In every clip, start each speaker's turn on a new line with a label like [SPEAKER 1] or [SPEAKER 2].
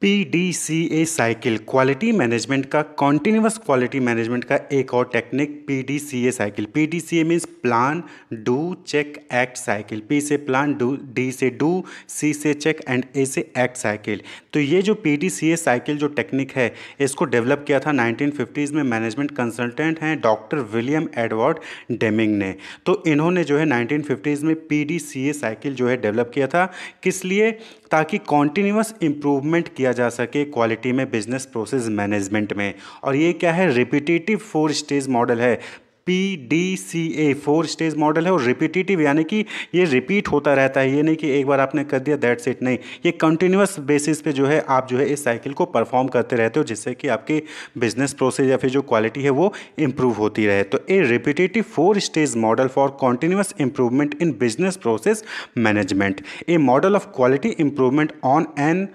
[SPEAKER 1] P D C A cycle quality management का continuous quality management का एक और technique P D C A cycle P D C A means plan do check act cycle P से plan do D से do C से check and ए से act cycle तो ये जो P D C A cycle जो technique है इसको डेवलप किया था नाइनटीन फिफ्टीज़ में मैनेजमेंट कंसल्टेंट हैं डॉक्टर विलियम एडवर्ड डेमिंग ने तो इन्होंने जो है नाइनटीन फिफ्टीज़ में P D C A cycle जो है डेवलप किया था किस लिए ताकि कॉन्टीन्यूस इम्प्रूवमेंट किया किया जा सके क्वालिटी में बिजनेस प्रोसेस मैनेजमेंट में और ये क्या है रिपीटेटिव फोर स्टेज मॉडल है P D C A four stage model है और रिपीटेटिव यानी कि ये रिपीट होता रहता है ये नहीं कि एक बार आपने कर दिया दैट्स इट नहीं ये कंटिन्यूस बेसिस पे जो है आप जो है इस साइकिल को परफॉर्म करते रहते हो जिससे कि आपके बिजनेस प्रोसेस या फिर जो क्वालिटी है वो इम्प्रूव होती रहे तो a repetitive four stage model for continuous improvement in business process management a model of quality improvement on an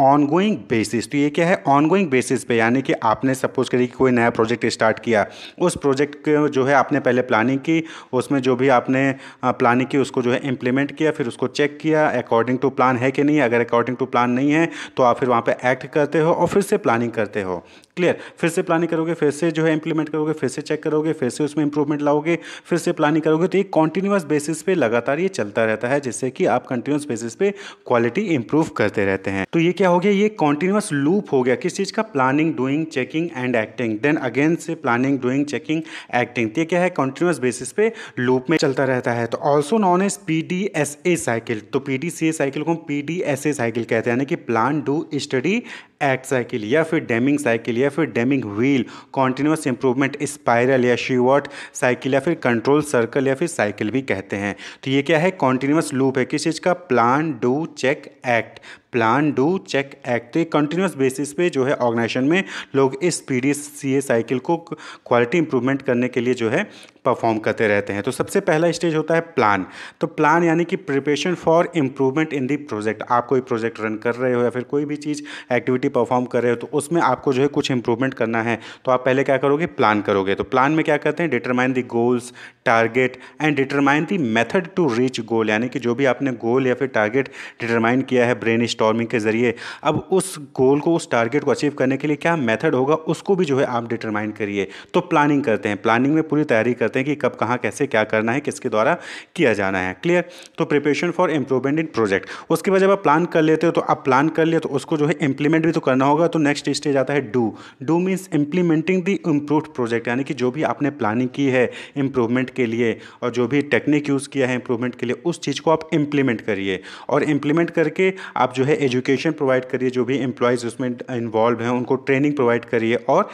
[SPEAKER 1] ongoing basis तो ये क्या है ऑनगोइंग बेसिस पे यानी कि आपने सपोज करिए कि कोई नया प्रोजेक्ट स्टार्ट किया उस प्रोजेक्ट के जो है आपने पहले प्लानिंग की उसमें जो भी आपने प्लानिंग की उसको जो है इम्प्लीमेंट किया फिर उसको चेक किया अकॉर्डिंग टू प्लान है कि नहीं अगर अकॉर्डिंग टू प्लान नहीं है तो आप फिर वहाँ पर एक्ट करते हो और फिर से प्लानिंग करते हो क्लियर फिर से प्लानिंग करोगे फिर से जो है इंप्लीमेंट करोगे फिर से चेक करोगे फिर से उसमें इंप्रूवमेंट लाओगे फिर से प्लानिंग करोगे तो एक कॉन्टिन्यूस बेसिस पे लगातार ये चलता रहता है जिससे कि आप कंटिन्यूस बेसिस पे क्वालिटी इंप्रूव करते रहते हैं तो ये क्या हो गया ये कॉन्टिन्यूस लूप हो गया किस चीज़ का planning doing checking and acting then again से प्लानिंग डूइंग चेकिंग एक्टिंग ये क्या है कॉन्टिन्यूस बेसिस पे लूप में चलता रहता है तो also known as P D S A cycle तो P D C A cycle को हम P D S A cycle कहते हैं यानी कि plan do study act cycle या फिर डैमिंग साइकिल या फिर Deming wheel continuous improvement spiral या शिवर्ट साइकिल या फिर कंट्रोल सर्कल या फिर साइकिल भी कहते हैं तो ये क्या है कॉन्टिन्यूस लूप है किस चीज़ का plan do check act plan do check act तो ये कंटिन्यूस बेसिस पे जो है ऑर्गेनाइजेशन में लोग इस पी डी साइकिल को क्वालिटी इंप्रूवमेंट करने के लिए जो है परफॉर्म करते रहते हैं तो सबसे पहला स्टेज होता है प्लान तो प्लान यानी कि preparation for improvement in the project आप कोई प्रोजेक्ट रन कर रहे हो या फिर कोई भी चीज़ एक्टिविटी परफॉर्म कर रहे हो तो उसमें आपको जो है कुछ इंप्रूवमेंट करना है तो आप पहले क्या करोगे प्लान करोगे तो प्लान में क्या करते हैं determine the goals target and determine the method to reach goal यानी कि जो भी आपने गोल या फिर टारगेट डिटरमाइन किया है ब्रेन स्टॉक स्टॉर्मिंग के ज़रिए अब उस गोल को उस टारगेट को अचीव करने के लिए क्या मेथड होगा उसको भी जो है आप डिटरमाइन करिए तो प्लानिंग करते हैं प्लानिंग में पूरी तैयारी करते हैं कि कब कहाँ कैसे क्या करना है किसके द्वारा किया जाना है क्लियर तो preparation for improvement in project उसके बाद जब आप प्लान कर लेते हो तो आप प्लान कर लिए तो उसको जो है इंप्लीमेंट भी तो करना होगा तो नेक्स्ट स्टेज आता है do do means implementing the improve project यानी कि जो भी आपने प्लानिंग की है इंप्रूवमेंट के लिए और जो भी टेक्निक यूज़ किया है इंप्रूवमेंट के लिए उस चीज़ को आप इंप्लीमेंट करिए और इंप्लीमेंट करके आप जो है एजुकेशन प्रोवाइड करिए जो भी एम्प्लॉयज़ उसमें इन्वॉल्व हैं उनको ट्रेनिंग प्रोवाइड करिए और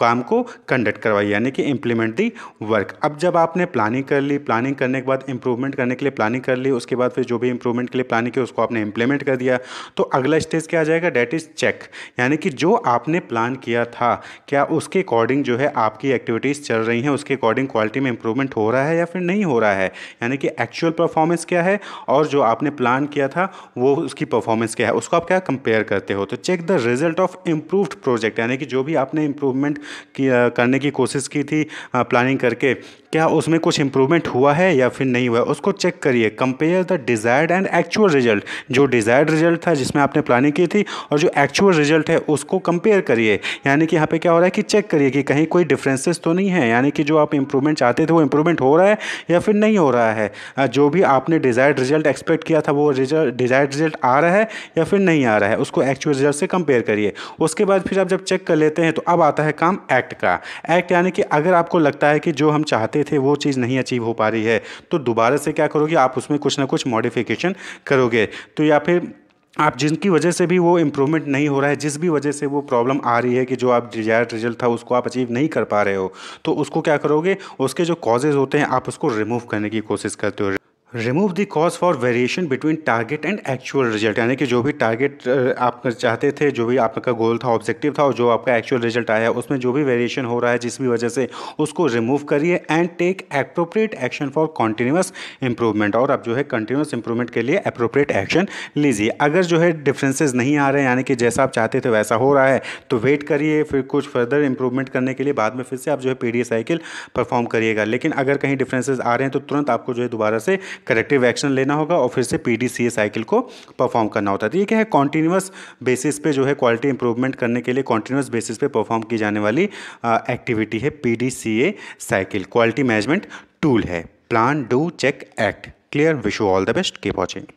[SPEAKER 1] काम को कंडक्ट करवाई यानी कि इम्प्लीमेंट दी वर्क अब जब आपने प्लानिंग कर ली प्लानिंग करने के बाद इंप्रूवमेंट करने के लिए प्लानिंग कर ली उसके बाद फिर जो भी इंप्रूवमेंट के लिए प्लानिंग की उसको आपने इंप्लीमेंट कर दिया तो अगला स्टेज क्या आ जाएगा डेट इज़ चेक यानी कि जो आपने प्लान किया था क्या उसके अकॉर्डिंग जो है आपकी एक्टिविटीज़ चल रही हैं उसके अकॉर्डिंग क्वालिटी में इंप्रूवमेंट हो रहा है या फिर नहीं हो रहा है यानी कि एक्चुअल परफॉर्मेंस क्या है और जो आपने प्लान किया था वो उसकी परफॉर्मेंस क्या है उसको आप क्या कंपेयर करते हो तो check the result of improved project यानी कि जो भी आपने इंप्रूवमेंट की करने की कोशिश की थी प्लानिंग करके क्या उसमें कुछ इम्प्रूवमेंट हुआ है या फिर नहीं हुआ उसको चेक करिए compare the desired and actual result जो डिज़ायर्ड रिजल्ट था जिसमें आपने प्लानिंग की थी और जो एक्चुअल रिजल्ट है उसको कंपेयर करिए यानी कि यहाँ पे क्या हो रहा है कि चेक करिए कि कहीं कोई डिफरेंसेस तो नहीं है यानी कि जो आप इंप्रूवमेंट चाहते थे वो इंप्रूवमेंट हो रहा है या फिर नहीं हो रहा है जो भी आपने डिज़ायर्ड रिजल्ट एक्सपेक्ट किया था वो रिजल्ट डिज़ायर्ड रिजल्ट आ रहा है या फिर नहीं आ रहा है उसको एक्चुअल रिजल्ट से कंपेयर करिए उसके बाद फिर आप जब चेक कर लेते हैं तो अब आता है काम नाम एक्ट का एक्ट यानी कि अगर आपको लगता है कि जो हम चाहते थे वो चीज़ नहीं अचीव हो पा रही है तो दोबारा से क्या करोगे आप उसमें कुछ ना कुछ मॉडिफिकेशन करोगे तो या फिर आप जिनकी वजह से भी वो इम्प्रूवमेंट नहीं हो रहा है जिस भी वजह से वो प्रॉब्लम आ रही है कि जो आप डिजायर्ड रिजल्ट था उसको आप अचीव नहीं कर पा रहे हो तो उसको क्या करोगे उसके जो कॉजेज़ होते हैं आप उसको रिमूव करने की कोशिश करते हो remove the cause for variation between target and actual result यानी कि जो भी टारगेट आप चाहते थे जो भी आपका गोल था ऑब्जेक्टिव था और जो आपका एक्चुअल रिजल्ट आया उसमें जो भी वेरिएशन हो रहा है जिस भी वजह से उसको रिमूव करिए and take appropriate action for continuous improvement और आप जो है कंटिन्यूस इंप्रूवमेंट के लिए अप्रोप्रिएट एक्शन लीजिए अगर जो है डिफ्रेंसेज नहीं आ रहे हैं यानी कि जैसा आप चाहते थे वैसा हो रहा है तो वेट करिए फिर कुछ फर्दर इंप्रूवमेंट करने के लिए बाद में फिर से आप जो है पी साइकिल परफॉर्म करिएगा लेकिन अगर कहीं डिफ्रेंसेज आ रहे हैं तो तुरंत आपको जो है दोबारा से करेक्टिव एक्शन लेना होगा और फिर से P D C A cycle को परफॉर्म करना होता है तो ये क्या है कॉन्टीन्यूस बेसिस पे जो है क्वालिटी इंप्रूवमेंट करने के लिए कॉन्टीन्यूस बेसिस पे परफॉर्म की जाने वाली एक्टिविटी है P D C A cycle quality management tool है plan do check act clear wish you all the best keep watching